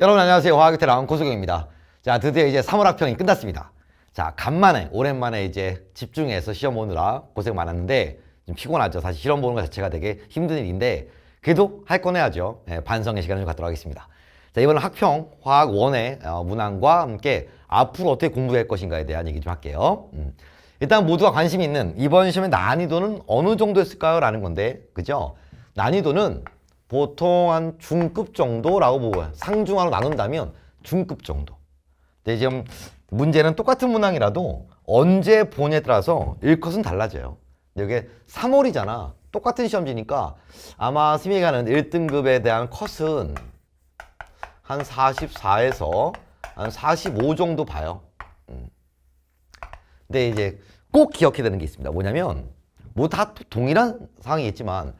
여러분 안녕하세요. 화학의태 라운 고수경입니다. 자, 드디어 이제 3월 학평이 끝났습니다. 자, 간만에 오랜만에 이제 집중해서 시험 보느라 고생 많았는데 좀 피곤하죠. 사실 시험 보는 것 자체가 되게 힘든 일인데 그래도 할 건 해야죠. 예, 반성의 시간을 좀 갖도록 하겠습니다. 자, 이번은 학평 화학 원의 어, 문항과 함께 앞으로 어떻게 공부할 것인가에 대한 얘기 좀 할게요. 음. 일단 모두가 관심 있는 이번 시험의 난이도는 어느 정도였을까요? 라는 건데, 그죠? 난이도는 보통 한 중급 정도라고 보고요. 상중하로 나눈다면 중급 정도. 근데 지금 문제는 똑같은 문항이라도 언제 보냐에 따라서 일컷은 달라져요. 근데 이게 3월이잖아. 똑같은 시험지니까 아마 스미가는 1등급에 대한 컷은 한 44에서 한 45 정도 봐요. 음. 근데 이제 꼭 기억해야 되는 게 있습니다. 뭐냐면 뭐 다 동일한 상황이겠지만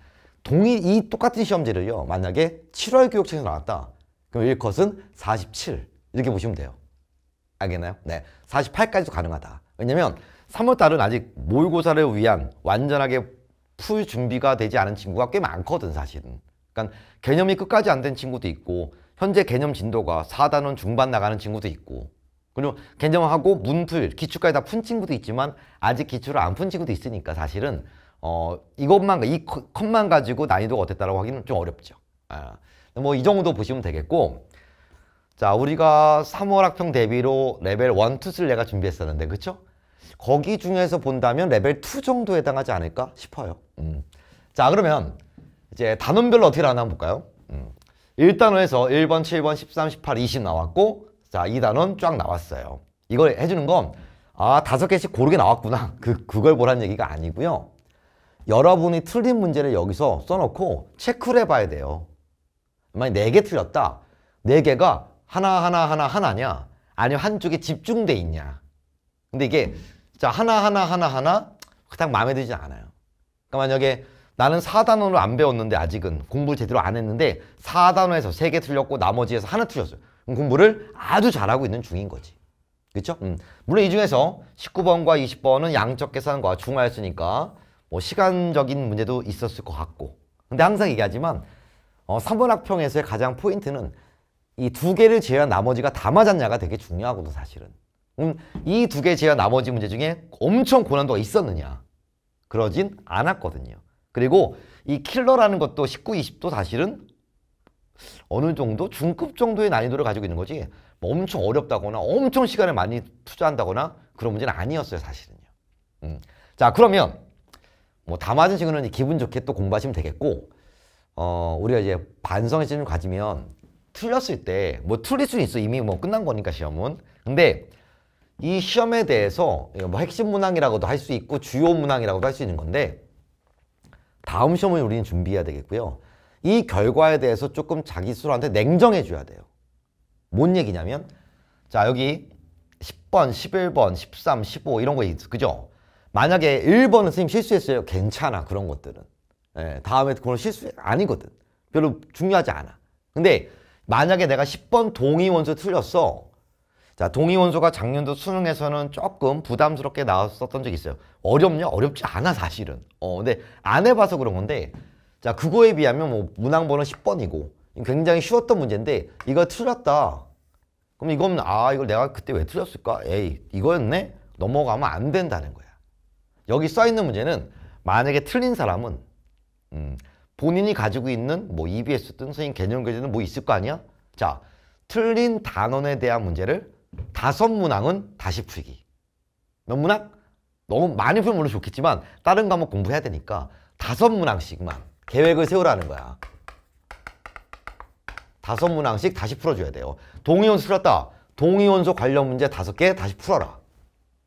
동일 이 똑같은 시험지를요. 만약에 7월 교육청에서 나왔다. 그럼 1컷은 47 이렇게 보시면 돼요. 알겠나요? 네. 48까지도 가능하다. 왜냐면 3월 달은 아직 모의고사를 위한 완전하게 풀 준비가 되지 않은 친구가 꽤 많거든 사실은. 그러니까 개념이 끝까지 안 된 친구도 있고 현재 개념 진도가 4단원 중반 나가는 친구도 있고 그리고 개념하고 문풀, 기출까지 다 푼 친구도 있지만 아직 기출을 안 푼 친구도 있으니까 사실은 어, 이것만, 이 컷만 가지고 난이도가 어땠다라고 하기는 좀 어렵죠. 아, 뭐 이 정도 보시면 되겠고, 자, 우리가 3월 학평 대비로 레벨 1, 2, 3를 내가 준비했었는데, 그쵸? 거기 중에서 본다면 레벨 2 정도에 해당하지 않을까 싶어요. 음. 자, 그러면 이제 단원별로 어떻게 나나 볼까요? 음. 1단원에서 1번, 7번, 13, 18, 20 나왔고, 자, 2단원 쫙 나왔어요. 이걸 해주는 건, 아, 다섯 개씩 고르게 나왔구나. 그, 그걸 보란 얘기가 아니고요. 여러분이 틀린 문제를 여기서 써놓고 체크를 해봐야 돼요. 만약 4개 틀렸다. 4개가 하나하나 하나 하나냐 아니면 한쪽에 집중돼 있냐. 근데 이게 자 하나하나 하나하나 그닥 마음에 들지 않아요. 그러니까 만약에 나는 4단원을 안 배웠는데 아직은 공부를 제대로 안 했는데 4단원에서 3개 틀렸고 나머지에서 하나 틀렸어요. 공부를 아주 잘하고 있는 중인 거지. 그렇죠? 음. 물론 이 중에서 19번과 20번은 양적 계산과 중화였으니까 뭐 시간적인 문제도 있었을 것 같고 근데 항상 얘기하지만 어, 3번 학평에서의 가장 포인트는 이 두 개를 제외한 나머지가 다 맞았냐가 되게 중요하고도 사실은 음, 이 두 개 제외한 나머지 문제 중에 엄청 고난도가 있었느냐 그러진 않았거든요 그리고 이 킬러라는 것도 19, 20도 사실은 어느 정도 중급 정도의 난이도를 가지고 있는 거지 뭐 엄청 어렵다거나 엄청 시간을 많이 투자한다거나 그런 문제는 아니었어요 사실은요 음. 자 그러면 뭐다 맞은 친구는 기분 좋게 또 공부하시면 되겠고 어 우리가 이제 반성의 지간을 가지면 틀렸을 때 뭐 틀릴 수는 있어 이미 뭐 끝난 거니까 시험은 근데 이 시험에 대해서 뭐 핵심 문항이라고도 할 수 있고 주요 문항이라고도 할 수 있는 건데 다음 시험을 우리는 준비해야 되겠고요 이 결과에 대해서 조금 자기 스스로한테 냉정해 줘야 돼요 뭔 얘기냐면 자 여기 10번, 11번, 13, 15 이런 거 있죠 그죠? 만약에 1번은 선생님 실수했어요. 괜찮아. 그런 것들은. 예, 다음에 그런 실수 아니거든. 별로 중요하지 않아. 근데 만약에 내가 10번 동의원수 틀렸어. 자, 동의원수가 작년도 수능에서는 조금 부담스럽게 나왔었던 적이 있어요. 어렵냐? 어렵지 않아, 사실은. 어, 근데 안 해봐서 그런 건데, 자, 그거에 비하면 뭐, 문항번호 10번이고, 굉장히 쉬웠던 문제인데, 이거 틀렸다. 그럼 이건, 아, 이걸 내가 그때 왜 틀렸을까? 에이, 이거였네? 넘어가면 안 된다는 거야. 여기 써 있는 문제는 만약에 틀린 사람은 음, 본인이 가지고 있는 뭐 EBS든 선생님 개념 교재는뭐 있을 거 아니야? 자, 틀린 단원에 대한 문제를 다섯 문항은 다시 풀기. 너문나 너무 많이 풀면 물론 좋겠지만 다른 과목 공부해야 되니까 다섯 문항씩만 계획을 세우라는 거야. 다섯 문항씩 다시 풀어줘야 돼요. 동의원수 틀렸다. 동의원소 관련 문제 다섯 개 다시 풀어라.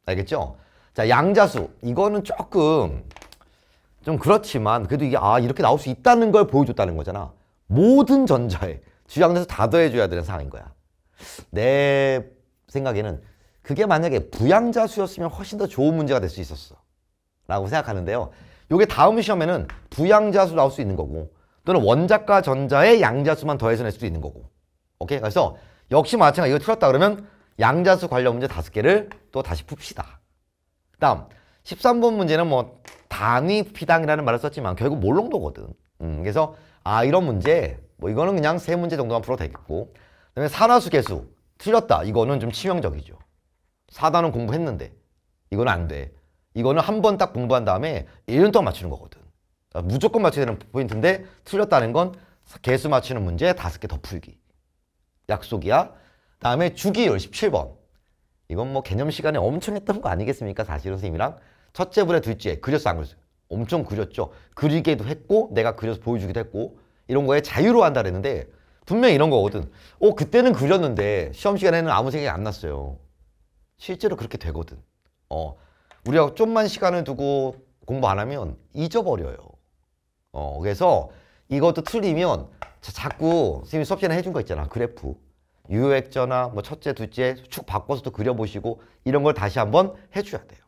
알겠죠? 자 양자수 이거는 조금 좀 그렇지만 그래도 이게 아 이렇게 나올 수 있다는 걸 보여줬다는 거잖아 모든 전자에 주양자수 다 더해줘야 되는 상황인 거야 내 생각에는 그게 만약에 부양자수였으면 훨씬 더 좋은 문제가 될 수 있었어 라고 생각하는데요 요게 다음 시험에는 부양자수 나올 수 있는 거고 또는 원자과 전자의 양자수만 더해서 낼 수도 있는 거고 오케이? 그래서 역시 마찬가지로 이거 틀렸다 그러면 양자수 관련 문제 다섯 개를 또 다시 풉시다 다음 13번 문제는 뭐 단위 피당이라는 말을 썼지만 결국 몰롱도거든. 음, 그래서 아 이런 문제 뭐 이거는 그냥 세 문제 정도만 풀어도 되겠고 그다음에 산화수 개수 틀렸다. 이거는 좀 치명적이죠. 4단은 공부했는데 이건 안 돼. 이거는 한 번 딱 공부한 다음에 1년 동안 맞추는 거거든. 아, 무조건 맞춰야 되는 포인트인데 틀렸다는 건 개수 맞추는 문제 5개더 풀기. 약속이야. 그 다음에 주기율 17번. 이건 뭐 개념 시간에 엄청 했던 거 아니겠습니까? 사실 선생님이랑 첫째 분의 둘째 그렸어 안 그렸어? 엄청 그렸죠. 그리기도 했고 내가 그려서 보여주기도 했고 이런 거에 자유로 한다 그랬는데 분명히 이런 거거든. 어 그때는 그렸는데 시험 시간에는 아무 생각이 안 났어요. 실제로 그렇게 되거든. 어 우리가 좀만 시간을 두고 공부 안 하면 잊어버려요. 어 그래서 이것도 틀리면 자, 자꾸 선생님이 수업 시간에 해준 거 있잖아 그래프. 유효액전화뭐 첫째, 둘째 축 바꿔서도 그려보시고 이런 걸 다시 한번 해줘야 돼요.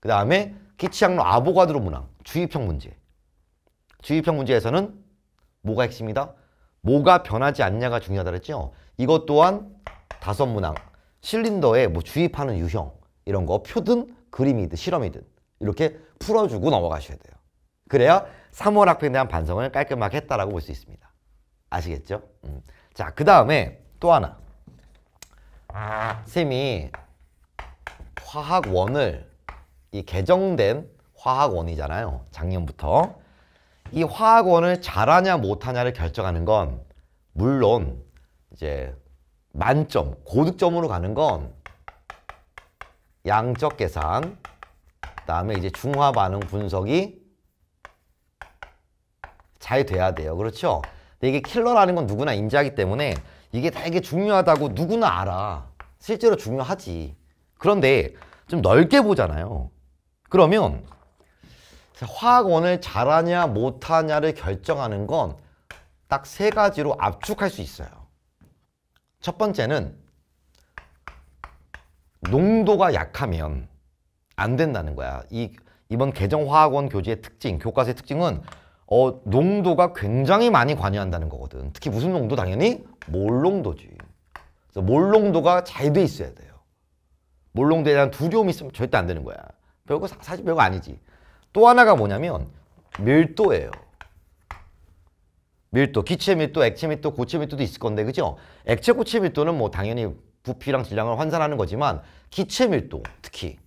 그 다음에 기치학로 아보가드로 문항, 주입형 문제. 주입형 문제에서는 뭐가 핵심이다? 뭐가 변하지 않냐가 중요하다 그랬죠? 이것 또한 다섯 문항, 실린더에 뭐 주입하는 유형, 이런 거 표든 그림이든 실험이든 이렇게 풀어주고 넘어가셔야 돼요. 그래야 3월 학교에 대한 반성을 깔끔하게 했다라고 볼 수 있습니다. 아시겠죠? 음. 자, 그 다음에 또 하나 쌤이 화학원을 이 개정된 화학원이잖아요 작년부터 이 화학원을 잘하냐 못하냐를 결정하는 건 물론 이제 만점 고득점으로 가는 건 양적 계산 그다음에 이제 중화 반응 분석이 잘 돼야 돼요 그렇죠 근데 이게 킬러라는 건 누구나 인지하기 때문에 이게 되게 중요하다고 누구나 알아. 실제로 중요하지. 그런데 좀 넓게 보잖아요. 그러면 화학원을 잘하냐 못하냐를 결정하는 건 딱 세 가지로 압축할 수 있어요. 첫 번째는 농도가 약하면 안 된다는 거야. 이 이번 개정화학원 교재의 특징, 교과서의 특징은 어, 농도가 굉장히 많이 관여한다는 거거든. 특히 무슨 농도? 당연히 몰농도지. 그래서 몰농도가 잘 돼 있어야 돼요. 몰농도에 대한 두려움이 있으면 절대 안 되는 거야. 별거 사실 별거 아니지. 또 하나가 뭐냐면 밀도예요. 밀도, 기체 밀도, 액체 밀도, 고체 밀도도 있을 건데 그죠? 액체 고체 밀도는 뭐 당연히 부피랑 질량을 환산하는 거지만 기체 밀도 특히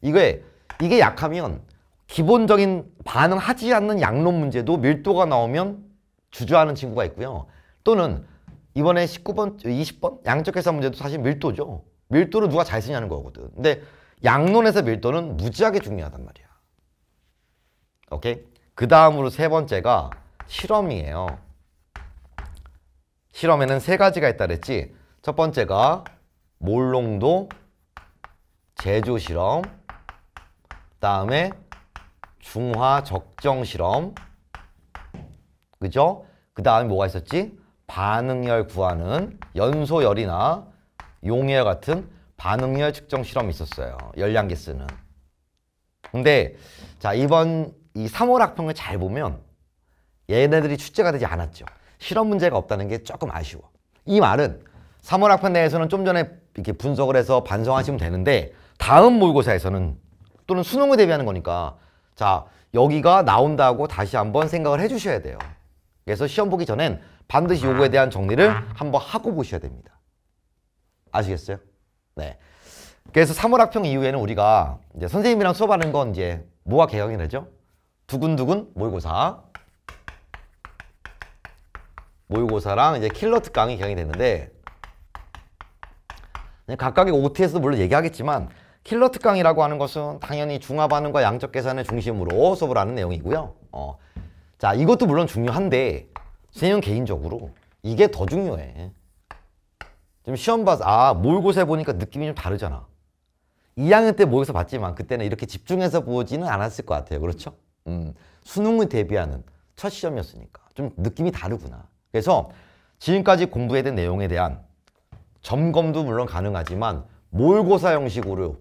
이게 이게 약하면 기본적인 반응하지 않는 양론 문제도 밀도가 나오면 주저하는 친구가 있고요. 또는 이번에 19번, 20번 양적 계산 문제도 사실 밀도죠. 밀도를 누가 잘 쓰냐는 거거든. 근데 양론에서 밀도는 무지하게 중요하단 말이야. 오케이? 그 다음으로 세 번째가 실험이에요. 실험에는 세 가지가 있다 그랬지. 첫 번째가 몰롱도 제조 실험, 그 다음에 중화 적정 실험. 그죠? 그 다음에 뭐가 있었지? 반응열 구하는 연소열이나 용열 해 같은 반응열 측정 실험이 있었어요. 열량계 쓰는. 근데 자 이번 이 3월 학평을 잘 보면 얘네들이 출제가 되지 않았죠. 실험 문제가 없다는 게 조금 아쉬워. 이 말은 3월 학평 내에서는 좀 전에 이렇게 분석을 해서 반성하시면 되는데 다음 모의고사에서는 또는 수능을 대비하는 거니까 자, 여기가 나온다고 다시 한번 생각을 해주셔야 돼요. 그래서 시험 보기 전엔 반드시 요거에 대한 정리를 한번 하고 보셔야 됩니다. 아시겠어요? 네. 그래서 3월 학평 이후에는 우리가 이제 선생님이랑 수업하는 건 이제 뭐가 개강이되죠 두근두근 모의고사. 모의고사랑 이제 킬러 특강이 개강이 되는데 각각의 OTS도 물론 얘기하겠지만 킬러 특강이라고 하는 것은 당연히 중합반응과 양적 계산을 중심으로 수업을 하는 내용이고요. 어. 자, 이것도 물론 중요한데 선생님 개인적으로 이게 더 중요해. 지금 시험 봐서 아 모의고사에 보니까 느낌이 좀 다르잖아. 2학년 때 모의고사 봤지만 그때는 이렇게 집중해서 보지는 않았을 것 같아요. 그렇죠? 음, 수능을 대비하는 첫 시험이었으니까 좀 느낌이 다르구나. 그래서 지금까지 공부해야 된 내용에 대한 점검도 물론 가능하지만 모의고사 형식으로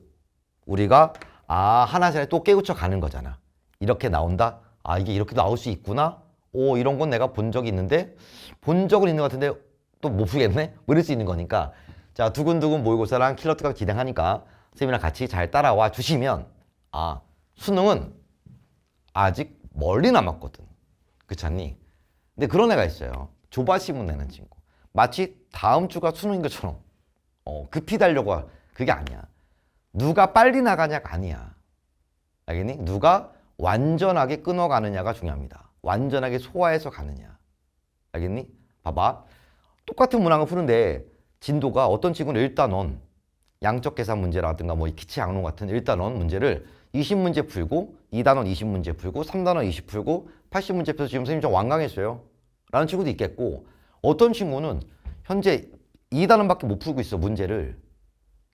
우리가 아 하나 전에 또 깨우쳐 가는 거잖아. 이렇게 나온다. 아 이게 이렇게 나올 수 있구나. 오 이런 건 내가 본 적이 있는데 본 적은 있는 것 같은데 또못 풀겠네. 뭐 이럴 수 있는 거니까 자 두근두근 모의고사랑 킬러트가 기대하니까 선생님이랑 같이 잘 따라와 주시면 아 수능은 아직 멀리 남았거든. 그렇지않니 근데 그런 애가 있어요. 조바심은 내는 친구. 마치 다음 주가 수능인 것처럼 어, 급히 달려고 그게 아니야. 누가 빨리 나가냐가 아니야. 알겠니? 누가 완전하게 끊어가느냐가 중요합니다. 완전하게 소화해서 가느냐. 알겠니? 봐봐. 똑같은 문항을 푸는데 진도가 어떤 친구는 일단원, 양적 계산 문제라든가 뭐 기체 양론 같은 일단원 문제를 20문제 풀고 2단원 20문제 풀고 3단원 20 풀고 80문제 펴서 지금 선생님 좀 완강했어요. 라는 친구도 있겠고 어떤 친구는 현재 2단원밖에 못 풀고 있어 문제를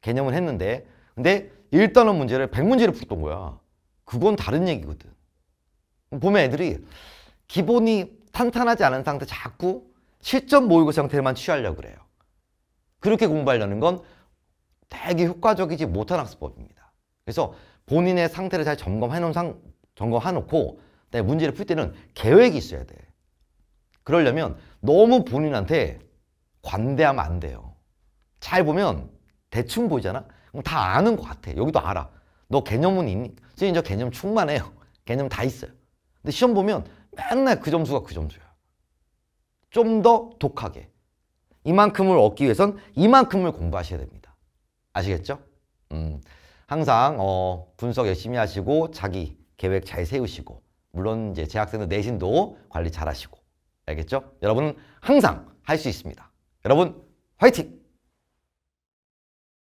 개념을 했는데 근데 1단원 문제를 100문제를 풀었던 거야. 그건 다른 얘기거든. 보면 애들이 기본이 탄탄하지 않은 상태 자꾸 실전 모의고사 형태만 취하려고 그래요. 그렇게 공부하려는 건 되게 효과적이지 못한 학습법입니다. 그래서 본인의 상태를 잘 점검해 놓은 상, 점검해 놓고 문제를 풀 때는 계획이 있어야 돼. 그러려면 너무 본인한테 관대하면 안 돼요. 잘 보면 대충 보이잖아? 어, 다 아는 것 같아. 여기도 알아. 너 개념은 있니? 선생님 저 개념 충만해요. 개념 다 있어요. 근데 시험 보면 맨날 그 점수가 그 점수야. 좀 더 독하게. 이만큼을 얻기 위해선 이만큼을 공부하셔야 됩니다. 아시겠죠? 음, 항상 어, 분석 열심히 하시고 자기 계획 잘 세우시고 물론 이제 재학생들 내신도 관리 잘 하시고 알겠죠? 여러분은 항상 할 수 있습니다. 여러분 화이팅!